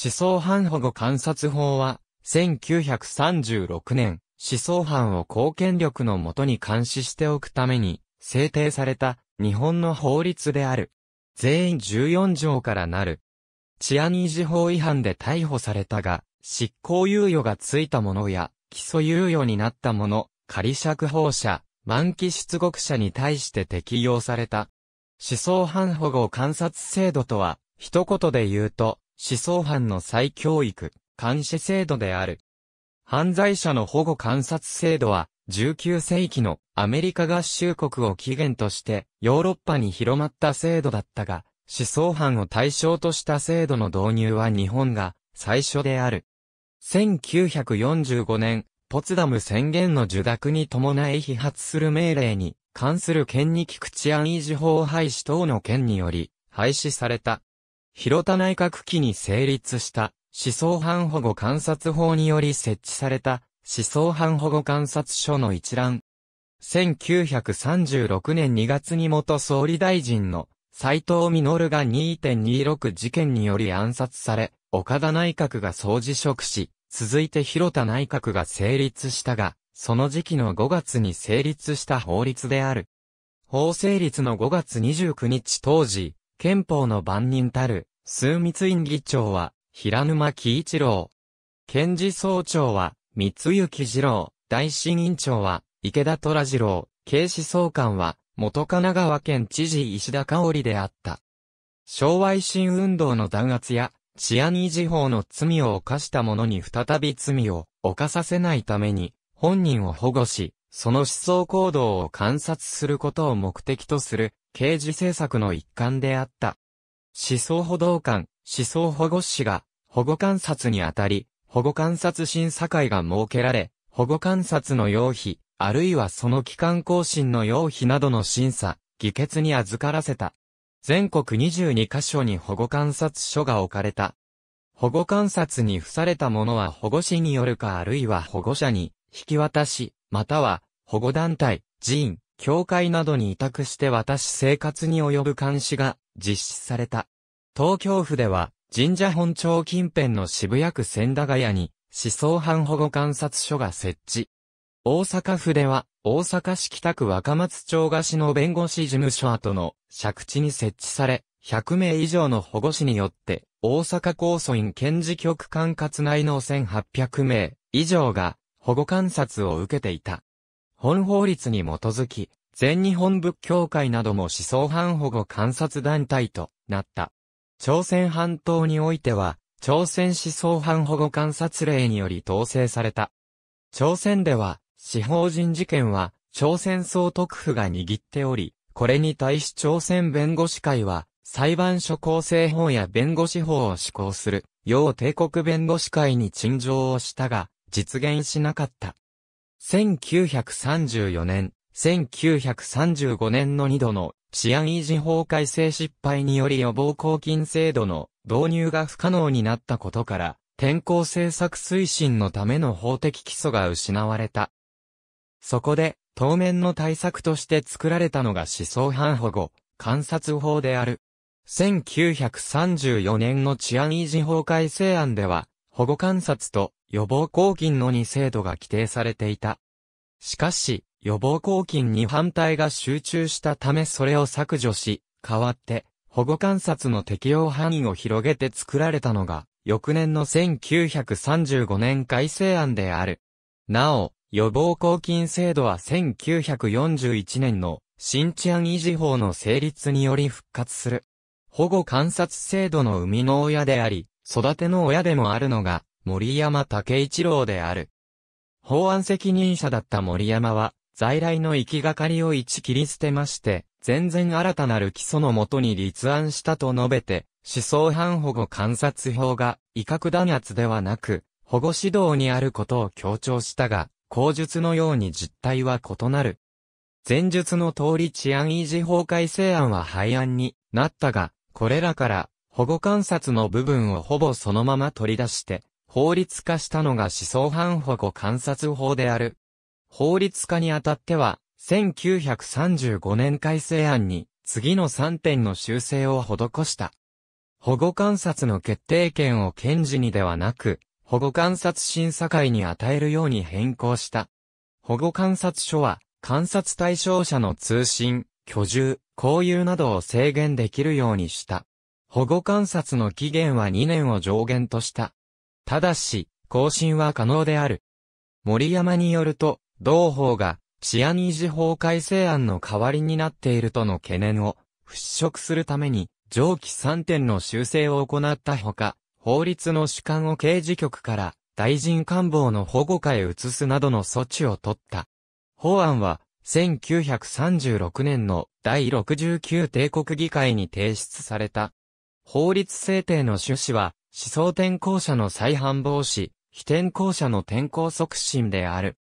思想犯保護観察法は、1936年、思想犯を公権力のもとに監視しておくために、制定された日本の法律である。全員14条からなる。治安維持法違反で逮捕されたが、執行猶予がついたものや、基礎猶予になったもの、仮釈放者、満期出国者に対して適用された。思想犯保護観察制度とは、一言で言うと、思想犯の再教育、監視制度である。犯罪者の保護観察制度は、19世紀のアメリカ合衆国を起源としてヨーロッパに広まった制度だったが、思想犯を対象とした制度の導入は日本が最初である。1945年、ポツダム宣言の受諾に伴い批発する命令に関する権利菊池安維持法廃止等の件により廃止された。広田内閣期に成立した思想犯保護観察法により設置された思想犯保護観察所の一覧。1936年2月に元総理大臣の斎藤実が2.26事件により暗殺され、岡田内閣が総辞職し、続いて広田内閣が成立したが、その時期の5月に成立した法律である。法成立の5月29日当時、憲法の番人たる、枢密院議長は、平沼喜一郎。検事総長は、三幸二郎。大審院長は、池田虎次郎。警視総監は、元神奈川県知事石田香織であった。昭和維新運動の弾圧や、治安維持法の罪を犯した者に再び罪を犯させないために、本人を保護し、その思想行動を観察することを目的とする刑事政策の一環であった。思想補導官、思想保護士が、保護観察にあたり、保護観察審査会が設けられ、保護観察の要否、あるいはその機関更新の要否などの審査、議決に預からせた。全国22カ所に保護観察所が置かれた。保護観察に付されたものは保護士によるかあるいは保護者に引き渡し、または保護団体、寺院、教会などに委託して私生活に及ぶ監視が実施された。東京府では神社本庁近辺の渋谷区千駄ヶ谷に思想犯保護観察所が設置。大阪府では大阪市北区若松町菓子の弁護士事務所跡の借地に設置され、100名以上の保護士によって大阪高訴院検事局管轄内の1800名以上が保護観察を受けていた。本法律に基づき、全日本仏教会なども思想犯保護観察団体となった。朝鮮半島においては、朝鮮思想犯保護観察令により統制された。朝鮮では、司法人事件は、朝鮮総督府が握っており、これに対し朝鮮弁護士会は、裁判所構成法や弁護士法を施行する、要帝国弁護士会に陳情をしたが、実現しなかった。1934年、1935年の2度の治安維持法改正失敗により予防抗菌制度の導入が不可能になったことから、天候政策推進のための法的基礎が失われた。そこで、当面の対策として作られたのが思想反保護、観察法である。1934年の治安維持法改正案では、保護観察と予防抗菌の2制度が規定されていた。しかし、予防抗菌に反対が集中したためそれを削除し、代わって、保護観察の適用範囲を広げて作られたのが、翌年の1935年改正案である。なお、予防抗菌制度は1941年の新治安維持法の成立により復活する。保護観察制度の生みの親であり、育ての親でもあるのが、森山武一郎である。法案責任者だった森山は、在来の行きがかりを一切り捨てまして、全然新たなる基礎のもとに立案したと述べて、思想犯保護観察法が威嚇弾圧ではなく、保護指導にあることを強調したが、口述のように実態は異なる。前述の通り治安維持法改正案は廃案になったが、これらから保護観察の部分をほぼそのまま取り出して、法律化したのが思想犯保護観察法である。法律化にあたっては、1935年改正案に、次の3点の修正を施した。保護観察の決定権を検事にではなく、保護観察審査会に与えるように変更した。保護観察所は、観察対象者の通信、居住、交友などを制限できるようにした。保護観察の期限は2年を上限とした。ただし、更新は可能である。森山によると、同法が、シアニー法改正案の代わりになっているとの懸念を払拭するために、上記3点の修正を行ったほか、法律の主管を刑事局から大臣官房の保護下へ移すなどの措置を取った。法案は、1936年の第69帝国議会に提出された。法律制定の趣旨は、思想転校者の再犯防止、非転校者の転校促進である。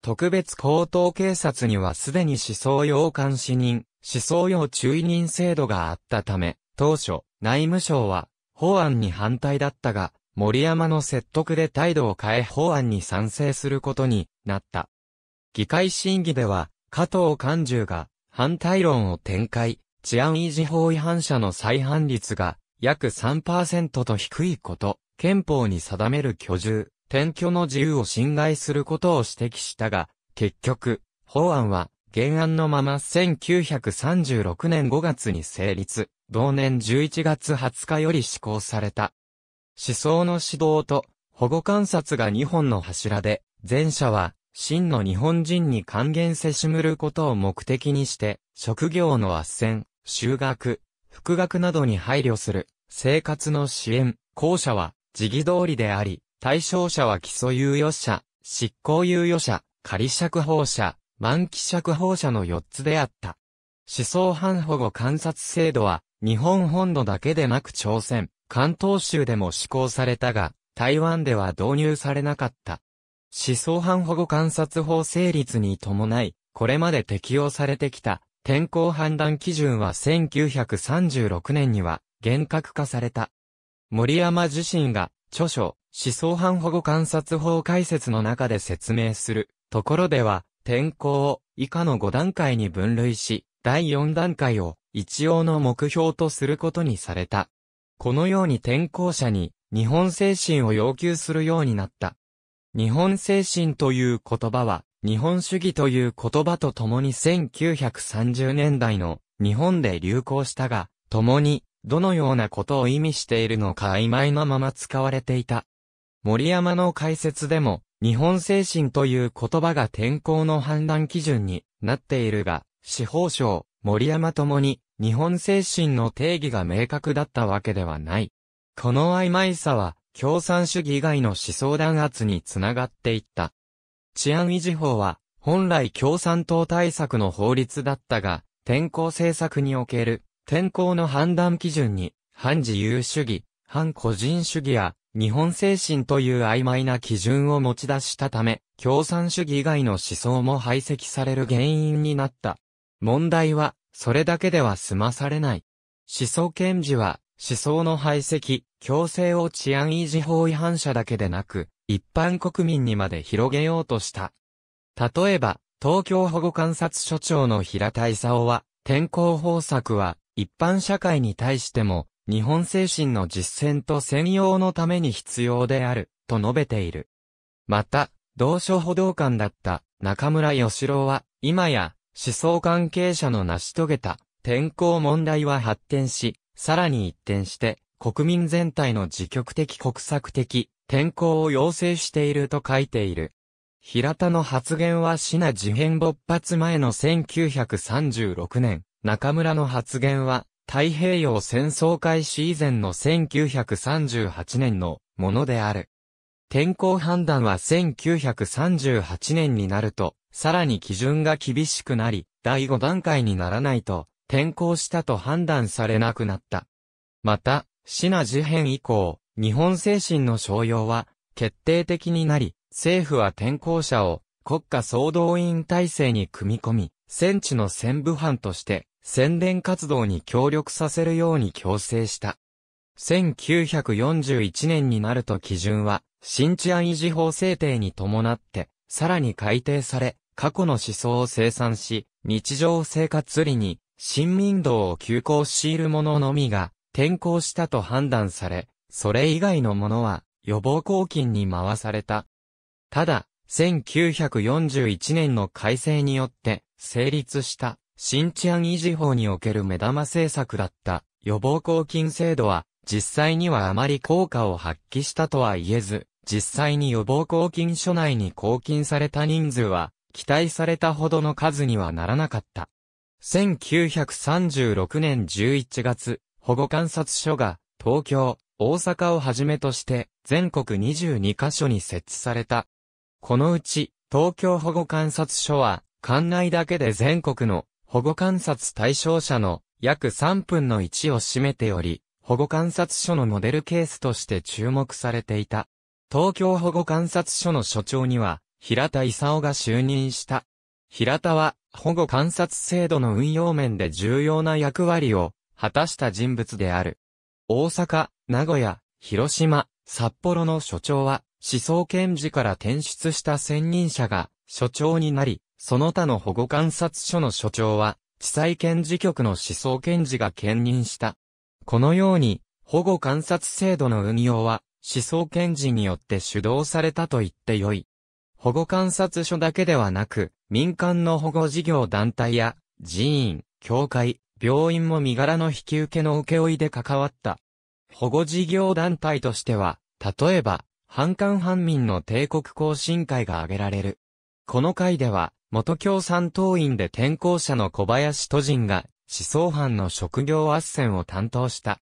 特別高等警察にはすでに思想要監視人、思想要注意人制度があったため、当初、内務省は、法案に反対だったが、森山の説得で態度を変え法案に賛成することになった。議会審議では、加藤勘十が反対論を展開、治安維持法違反者の再犯率が約3%と低いこと、憲法に定める居住、転居の自由を侵害することを指摘したが、結局、法案は原案のまま1936年5月に成立、同年11月20日より施行された。思想の指導と保護観察が2本の柱で、前者は真の日本人に還元せしむることを目的にして、職業の斡旋、就学、復学などに配慮する、生活の支援、校舎は、時期通りであり、対象者は基礎猶予者、執行猶予者、仮釈放者、満期釈放者の4つであった。思想犯保護観察制度は、日本本土だけでなく朝鮮、関東州でも施行されたが、台湾では導入されなかった。思想犯保護観察法成立に伴い、これまで適用されてきた天候判断基準は1936年には厳格化された。森山自身が著書、思想犯保護観察法解説の中で説明するところでは、天候を以下の5段階に分類し、第4段階を一応の目標とすることにされた。このように天候者に日本精神を要求するようになった。日本精神という言葉は日本主義という言葉と共に1930年代の日本で流行したが、共にどのようなことを意味しているのか曖昧なまま使われていた。森山の解説でも、日本精神という言葉が天候の判断基準になっているが、司法省、森山ともに、日本精神の定義が明確だったわけではない。この曖昧さは、共産主義以外の思想弾圧につながっていった。治安維持法は、本来共産党対策の法律だったが、天候政策における、天候の判断基準に、反自由主義、反個人主義や、日本精神という曖昧な基準を持ち出したため、共産主義以外の思想も排斥される原因になった。問題は、それだけでは済まされない。思想検事は、思想の排斥、強制を治安維持法違反者だけでなく、一般国民にまで広げようとした。例えば、東京保護観察所長の平田勲は、天候方策は、一般社会に対しても、日本精神の実践と専用のために必要である、と述べている。また、同所補導官だった中村義郎は、今や思想関係者の成し遂げた天候問題は発展し、さらに一転して、国民全体の自極的国策的天候を要請していると書いている。平田の発言はシナ事変勃発前の1936年、中村の発言は太平洋戦争開始以前の1938年のものである。天候判断は1938年になると、さらに基準が厳しくなり、第5段階にならないと、転校したと判断されなくなった。また、シナ事変以降、日本精神の商用は決定的になり、政府は転校者を国家総動員体制に組み込み、戦地の戦部班として宣伝活動に協力させるように強制した。1941年になると基準は、新治安維持法制定に伴って、さらに改定され、過去の思想を生産し、日常生活理に、新民道を休校しいる者のみが、転校したと判断され、それ以外のものは予防抗菌に回された。ただ、1941年の改正によって成立した新治安維持法における目玉政策だった予防抗菌制度は実際にはあまり効果を発揮したとは言えず、実際に予防抗菌所内に抗菌された人数は期待されたほどの数にはならなかった。1936年11月、保護観察所が東京、大阪をはじめとして全国22カ所に設置された。このうち東京保護観察所は館内だけで全国の保護観察対象者の約3分の1を占めており、保護観察所のモデルケースとして注目されていた。東京保護観察所の所長には、平田勲が就任した。平田は、保護観察制度の運用面で重要な役割を果たした人物である。大阪、名古屋、広島、札幌の所長は、思想検事から転出した専任者が、所長になり、その他の保護観察所の所長は、地裁検事局の思想検事が兼任した。このように、保護観察制度の運用は、思想検事によって主導されたと言ってよい。保護観察所だけではなく、民間の保護事業団体や、寺院、教会、病院も身柄の引き受けの請負で関わった。保護事業団体としては、例えば、反韓反民の帝国行進会が挙げられる。この会では、元共産党員で転校者の小林都人が、思想犯の職業斡旋を担当した。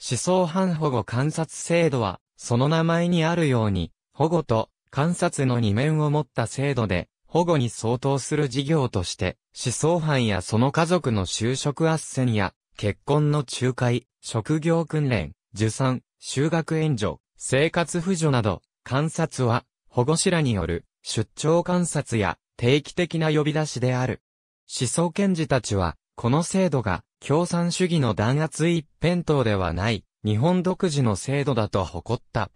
思想犯保護観察制度は、その名前にあるように、保護と観察の二面を持った制度で、保護に相当する事業として、思想犯やその家族の就職斡旋や、結婚の仲介、職業訓練、受産、就学援助、生活扶助など、観察は、保護士らによる、出張観察や、定期的な呼び出しである。思想検事たちは、この制度が、共産主義の弾圧一辺倒ではない、日本独自の制度だと誇った。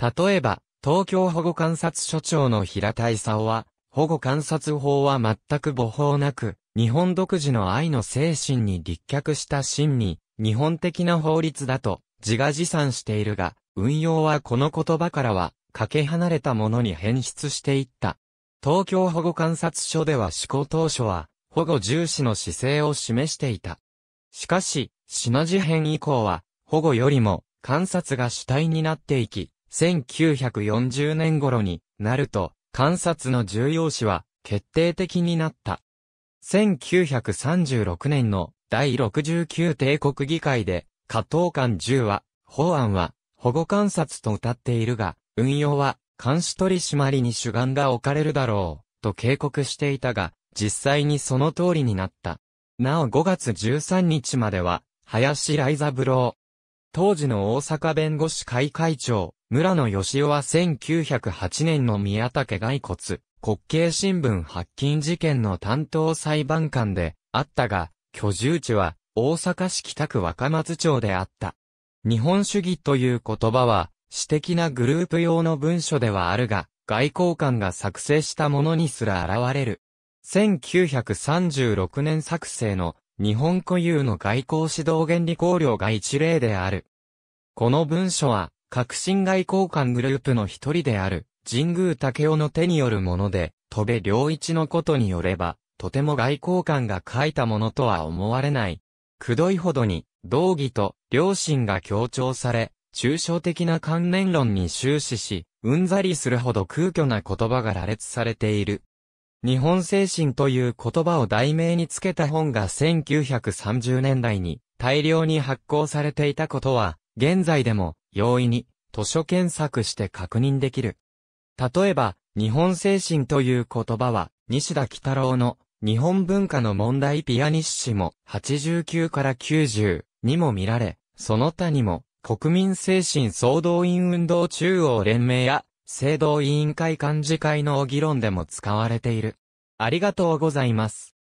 例えば、東京保護観察所長の平田勲は、保護観察法は全く母法なく、日本独自の愛の精神に立脚した真に、日本的な法律だと自画自賛しているが、運用はこの言葉からは、かけ離れたものに変質していった。東京保護観察所では施行当初は、保護重視の姿勢を示していた。しかし、品事変以降は、保護よりも、観察が主体になっていき、1940年頃になると、観察の重要視は決定的になった。1936年の第69帝国議会で、加藤官10は、法案は保護観察と謳っているが、運用は監視取締りに主眼が置かれるだろう、と警告していたが、実際にその通りになった。なお5月13日までは、林ブ三郎。当時の大阪弁護士会会長、村野義雄は1908年の宮武骸骨、国慶新聞発禁事件の担当裁判官であったが、居住地は大阪市北区若松町であった。日本主義という言葉は、私的なグループ用の文書ではあるが、外交官が作成したものにすら現れる。1936年作成の日本固有の外交指導原理考領が一例である。この文書は、革新外交官グループの一人である、神宮武雄の手によるもので、戸部良一のことによれば、とても外交官が書いたものとは思われない。くどいほどに、道義と良心が強調され、抽象的な観念論に終始し、うんざりするほど空虚な言葉が羅列されている。日本精神という言葉を題名につけた本が1930年代に大量に発行されていたことは、現在でも容易に図書検索して確認できる。例えば、日本精神という言葉は、西田北郎の日本文化の問題ピアニッシモ89から90にも見られ、その他にも国民精神総動員運動中央連盟や制度委員会幹事会の議論でも使われている。ありがとうございます。